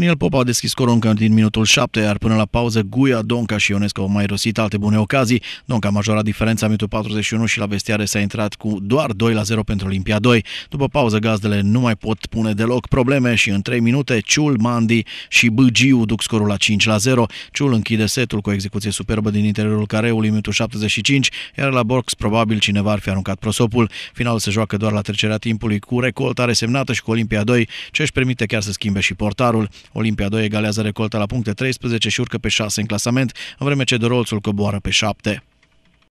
Daniel Popa a deschis scorul încă din minutul 7, iar până la pauză Guia, Donca și Ionescu au mai rosit alte bune ocazii. Donca a majorat diferența în minutul 41 și la vestiare s-a intrat cu doar 2 la 0 pentru Olimpia 2. După pauză, gazdele nu mai pot pune deloc probleme și în 3 minute Ciul, Mandi și Băgiu duc scorul la 5 la 0. Ciul închide setul cu o execuție superbă din interiorul careului, în minutul 75, iar la box probabil cineva ar fi aruncat prosopul. Finalul se joacă doar la trecerea timpului cu recolta resemnată și cu Olimpia 2, ce își permite chiar să schimbe și portarul. Olimpia 2 egalează recolta la puncte 13 și urcă pe 6 în clasament, în vreme ce Dorolțul coboară pe 7.